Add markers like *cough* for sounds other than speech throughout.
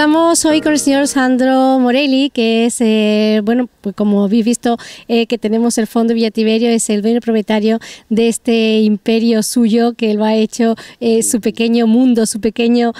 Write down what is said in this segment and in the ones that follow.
Estamos hoy con el señor Sandro Morelli, que es, eh, bueno, pues como habéis visto eh, que tenemos el Fondo Villatiberio, es el dueño propietario de este imperio suyo, que lo ha hecho eh, su pequeño mundo, su pequeño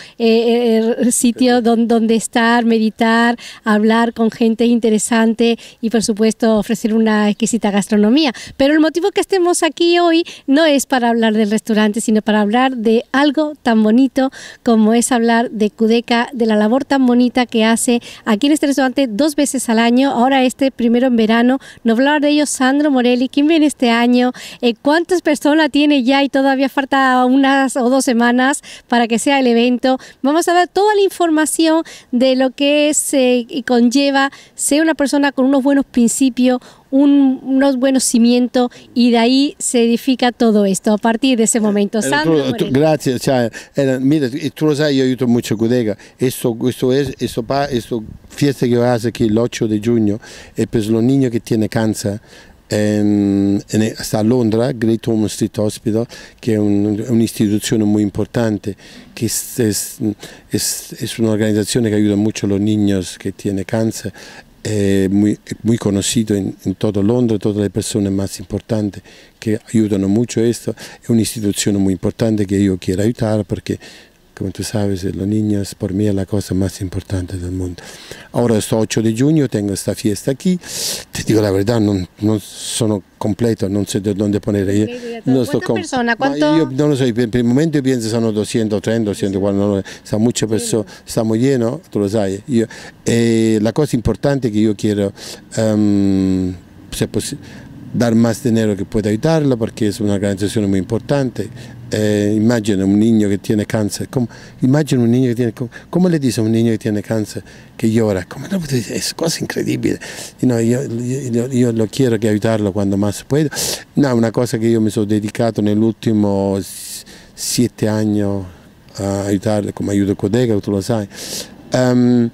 sitio donde estar, meditar, hablar con gente interesante y por supuesto ofrecer una exquisita gastronomía. Pero el motivo que estemos aquí hoy no es para hablar del restaurante, sino para hablar de algo tan bonito como es hablar de Cudeca, de la labor tan bonita que hace aquí en este restaurante dos veces al año, ahora este primero en verano. Nos hablar de ellos Sandro Morelli, ¿quién viene este año? Eh, ¿Cuántas personas tiene ya y todavía falta unas o dos semanas para que sea el evento? Vamos a dar toda la información de lo que es eh, y conlleva ser una persona con unos buenos principios, un, unos buenos cimientos y de ahí se edifica todo esto a partir de ese eh, momento. Gracias. tu, mira, tú lo sabes, yo ayudo mucho a Gudega, esto es, esto, fiesta que ho aquí el aquí de junio, è eh, para pues los niños que tienen cáncer. en, en, hasta Londra, Great Home Street Hospital, que es una institución muy importante, que es, es, una organización que ayuda mucho a los niños que tienen cáncer è molto muy in, en, en, todo Londres, todas las personas más importantes que ayudan questo, è un'istituzione molto importante che io voglio aiutare perché Como tú sabes, los niños por mí es la cosa más importante del mundo. Ahora es 8 de junio, tengo esta fiesta aquí. Te digo la verdad, no, no sono completo, no sé de dónde poner. No Yo no lo sé, en el momento pienso que son 230, 240, no, son muchas personas, estamos llenos, tú lo sabes. Yo, eh, la cosa importante que yo quiero, em, se dar más dinero que pueda ayudarlo porque es una organización muy importante. Eh, immagina un niño che tiene cancer, como, imagina un niño che tiene, como, come le dice a un niño che tiene cáncer che llora? ¿Cómo no? Es cosa increíble. Y no, yo, yo, yo, lo chiedo que aiutarlo quando más puedo. No, una cosa che io mi sono dedicato nell'ultimo sette anni a aiutarlo, come aiuto colega, tu lo sai. Um, ehm,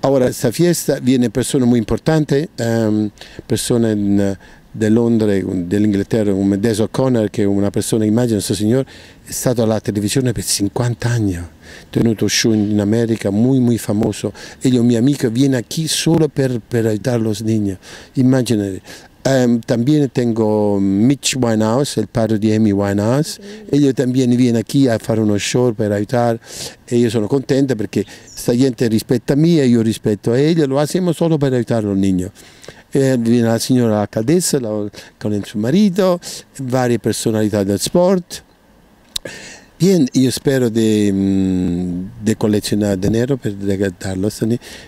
ahora, esta fiesta viene personas muy importantes, um, ehm, persone... en di Londra dell'Inghilterra come Des O'Connor che è una persona, immagino questo signore, è stato alla televisione per 50 anni, tenuto show in America, molto molto famoso, e il mio amico viene qui solo per, per aiutare i niños, immagino. Um, ehm, también tengo Mitch Winehouse, il padre di Amy Winehouse. e Ellos también viene qui a fare uno show per aiutare e io sono contento perché sta gente rispetta me e io rispetto a lui, Lo facciamo solo per aiutare il niño eh, la signora Laccadessa con il suo marito, varie personalità del sport. Bien, io spero mm, di, collezionare denaro per darlo.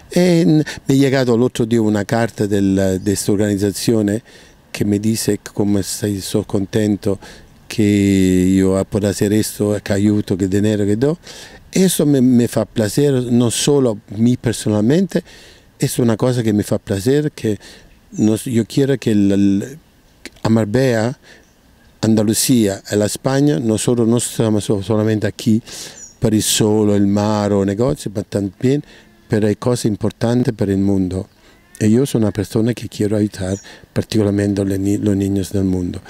E mm, mi è arrivata l'altro giorno una carta del, di questa organizzazione che mi dice come sei, sono contento che io appoggio questo, che aiuto, che denaro che do. questo mi, mi fa piacere non solo a me personalmente, è una cosa che mi fa piacere che io yo che a Marbella, Andalusia e la España, nosotros no estamos solamente aquí per il sole, il mare o negozi, ma anche per le cose importanti per il mondo. E io sono una persona che voglio aiutare particolarmente i niños del mondo.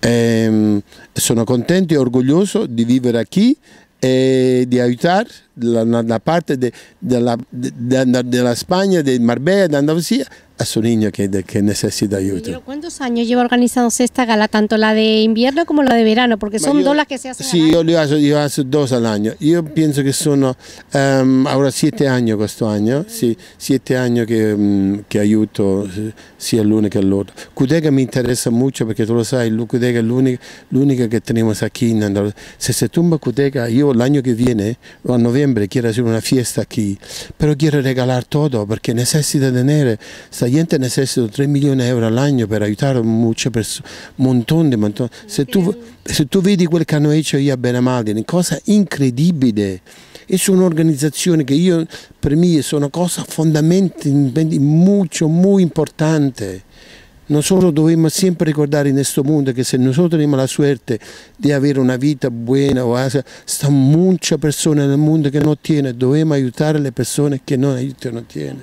E sono contento e orgoglioso di vivere eh, qui e di aiutare la, la parte della de, de, de, Spagna, di Marbella, di Andalusia a su niño que, de, que necesita ayuda. ¿Cuántos años lleva organizándose esta gala, tanto la de invierno como la de verano? Porque son dos las que se hacen. Sí, yo hago, dos al año. Yo pienso que son em, ahora siete años este año, sí, siete años que, um, que ayudo sia que el otro. Cudega me interesa mucho porque tú lo sabes, Cudega es la única que tenemos aquí. en Se si tumba Cudega, el año que viene, o en noviembre quiero hacer una fiesta aquí, pero quiero regalar todo porque necesita tener niente necessitano 3 milioni di euro all'anno per aiutare molte persone, montone, montone. Se, tu, se tu vedi quel che hanno fatto io a Benamadi, è una cosa incredibile e sono organizzazioni che io, per me sono cosa fondamentale, molto, molto importante. Nosotros debemos siempre recordar en este mundo que si nosotros tenemos la suerte de tener una vida buena, o sea, están muchas personas en el mundo que no tienen, debemos ayudar a las personas que no ayudan, no tienen.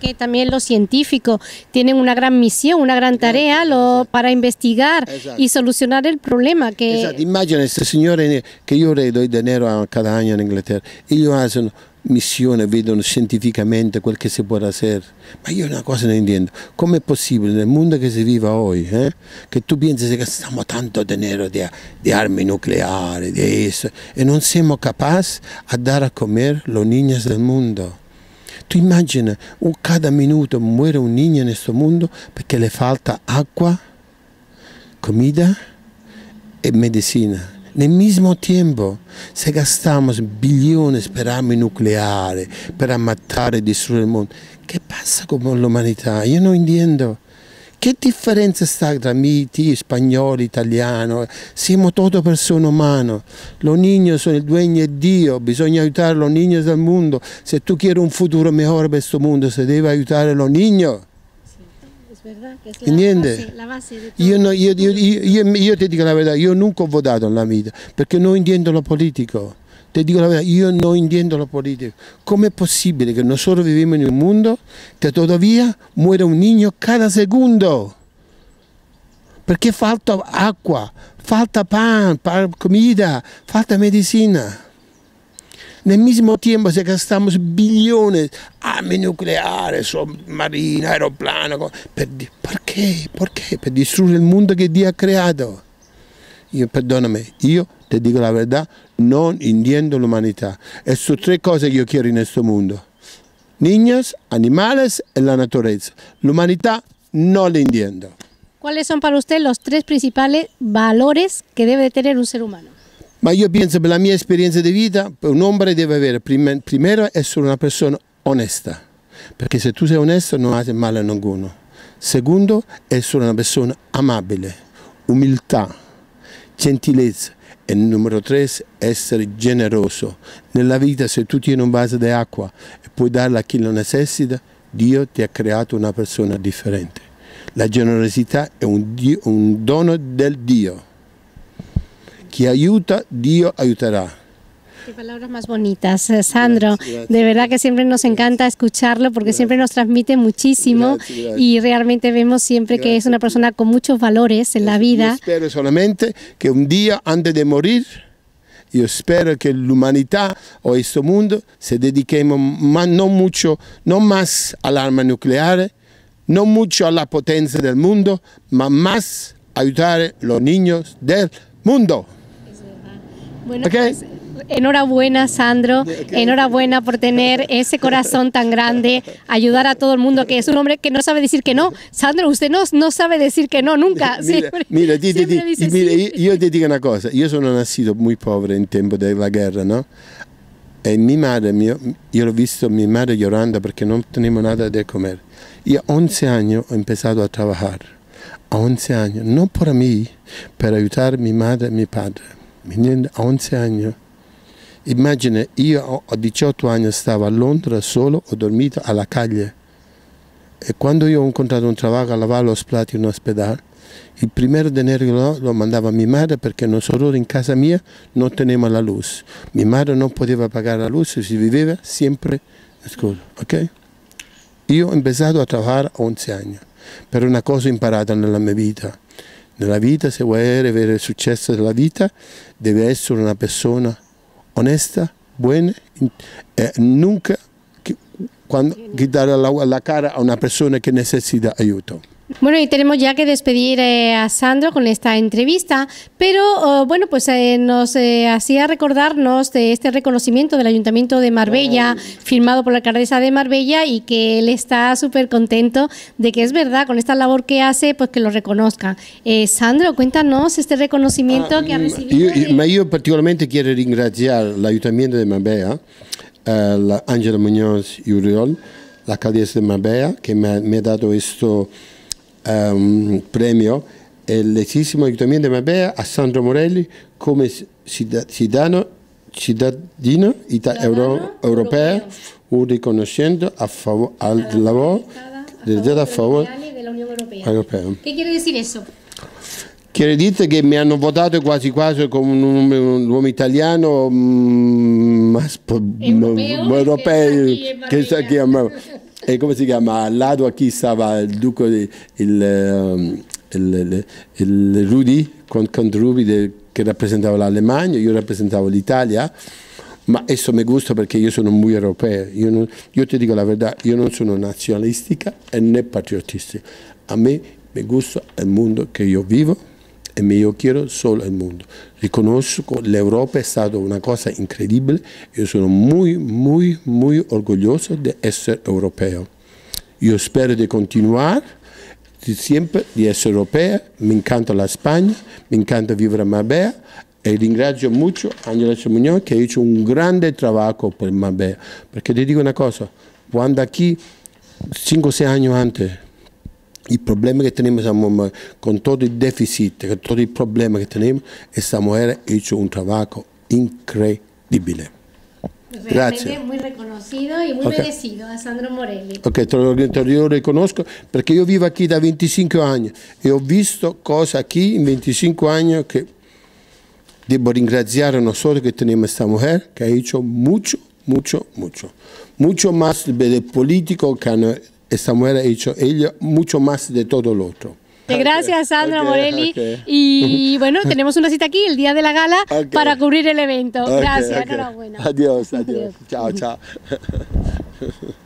que también los científicos tienen una gran misión, una gran tarea lo, para investigar y solucionar el problema. Que... Imagina este señor que yo le doy dinero cada año en Inglaterra, ellos hacen missione vedono scientificamente quel che si può fare, ma io una cosa non intendo, è possibile nel mondo che si vive oggi, eh, che tu pensi che stiamo tanto denaro di, di, armi nucleari, di eso, e non siamo capaci a dare a comer le niñas del mondo. Tu immagini, cada minuto muore un niño in questo mondo perché le falta acqua, comida e medicina nel mismo tempo, se gastamos billones per armi nucleari, per ammattare e distruggere il mondo, che passa con l'umanità? Io non intendo. Che differenza sta tra miti, spagnoli, italiani? Siamo tutte persone umane. Los niños sono il dueño di Dio, bisogna aiutare los niños del mondo. Se tu chiedi un futuro migliore per questo mondo, si deve aiutare los niños. ¿verdad? Que la Base, la base de todo. Io, no, io, io, io, ti dico la verità, io nunca ho votato nella vita, perché non intendo lo politica. Ti dico la verità, io non intendo la politica. Com'è possibile che noi solo viviamo in un mondo che tuttavia muore un niño cada secondo? Perché falta acqua, falta pan, comida, falta medicina. Nel mismo tiempo se gastamos billones armas ah, nucleares, submarinas, aeroplano, per qué? ¿Por qué? Para distruggere il mundo que Dio ha creado. Perdóname, yo io digo dico la verdad, non indiendo l'umanità. E sono tres cosas que yo quiero en este mundo. Niños, animales y la naturaleza. La humanidad no la entiendo. ¿Cuáles son para usted los tres principales valores que debe tener un ser humano? Ma io penso per la mia esperienza di vita, un uomo deve avere, prima, prima essere una persona onesta, perché se tu sei onesto non hai male a nessuno. Secondo, essere una persona amabile, umiltà, gentilezza e numero tre, essere generoso. Nella vita se tu tieni un vaso di acqua e puoi darla a chi lo necessita, Dio ti ha creato una persona differente. La generosità è un, un dono del Dio. que ayuda, Dios ayudará. Qué palabras más bonitas, eh, Sandro. De verdad que siempre nos encanta escucharlo porque siempre nos transmite muchísimo y realmente vemos siempre que es una persona con muchos valores en la vida. Yo espero solamente que un día antes de morir, yo espero que la humanidad o este mundo se dediquemos más, no mucho, no más al arma nuclear, no mucho a la potencia del mundo, más a ayudar a los niños del mundo. Bueno, pues, enhorabuena Sandro, enhorabuena por tener ese corazón tan grande, ayudar a todo el mundo, que es un hombre que no sabe decir que no. Sandro, usted no, no sabe decir que no, nunca. Mira, yo te digo una cosa, yo soy nacido muy pobre en tiempo de la guerra, ¿no? mi mi madre, yo lo he visto mi madre llorando porque no tenemos nada de comer. Y a 11 años he empezado a trabajar. A 11 años, no por mí, para ayudar a mi madre y mi padre. a 11 anni. Immagina, io a 18 anni stavo a Londra solo, ho dormito alla caglia. E quando io ho incontrato un lavoro a lavare los plati in ospedale, il primo denaro lo mandava a mia madre perché noi sorelle in casa mia non tenevamo la luce. Mia madre non poteva pagare la luce, si viveva sempre a scuola. Io ho iniziato a lavorare a 11 anni per una cosa imparata nella mia vita. Nella vita, se vuoi avere successo nella vita, devi essere una persona onesta, buona, e nunca che, quando, che dare la, la cara a una persona che necessita aiuto. Bueno, y tenemos ya que despedir eh, a Sandro con esta entrevista, pero oh, bueno, pues eh, nos eh, hacía recordarnos de este reconocimiento del Ayuntamiento de Marbella, firmado por la alcaldesa de Marbella, y que él está súper contento de que es verdad, con esta labor que hace, pues que lo reconozca. Sandro, cuéntanos este reconocimiento ah, que ha recibido. Yo, particularmente quiero agradecer al Ayuntamiento de Marbella, a Ángela Muñoz y Uriol, la alcaldesa de Marbella, que me, me ha dado esto um, premio e l'esimo aiutamento Mabea a Sandro Morelli come cittadino, cittadino ita- euro, europeo, un riconoscendo favor, al lavoro realizzato a favore dell'Unione Europea. Che vuol dire questo? Quiere che mi hanno votato quasi quasi come un, un uomo italiano, mm, ma, europeo, europeo che, che sa chi amava. *laughs* e come si chiama? Al lato a chi stava il duco, di, il, ehm, il, il, Rudy, con, con Ruby che rappresentava l'Alemagna io rappresentavo l'Italia ma adesso mi gusta perché io sono muy europeo, io, non, io, ti dico la verità, io non sono nazionalistica e né patriottista a me mi gusta il mondo che io vivo, e io quiero solo il mondo. Riconosco che l'Europa è stata una cosa incredibile, io sono molto, molto, molto orgoglioso di essere europeo. Io spero di continuare di sempre di essere europeo, mi incanta la Spagna, mi incanta vivere a Mabea e ringrazio molto Angela Cemugnò che ha fatto un grande lavoro per Mabea. Perché ti dico una cosa, quando qui 5-6 anni antes il problema che abbiamo con tutto il deficit, con tutto il problema che abbiamo, è Samuele ha fatto un lavoro incredibile. Grazie. Molto riconosciuto e molto merecido a Sandro Morelli. Ok, te lo, riconosco perché io vivo qui da 25 anni e ho visto cose qui in 25 anni che devo ringraziare non solo che abbiamo questa mujer che ha fatto molto, molto, molto. Molto più del politico che hanno esta mujer ha hecho ella mucho más de todo lo otro. Eh, gracias, Sandra Morelli. Y *laughs* bueno, tenemos una cita aquí el día de la gala para cubrir el evento. Gracias, enhorabuena. adiós. adiós. Chao, chao. *laughs*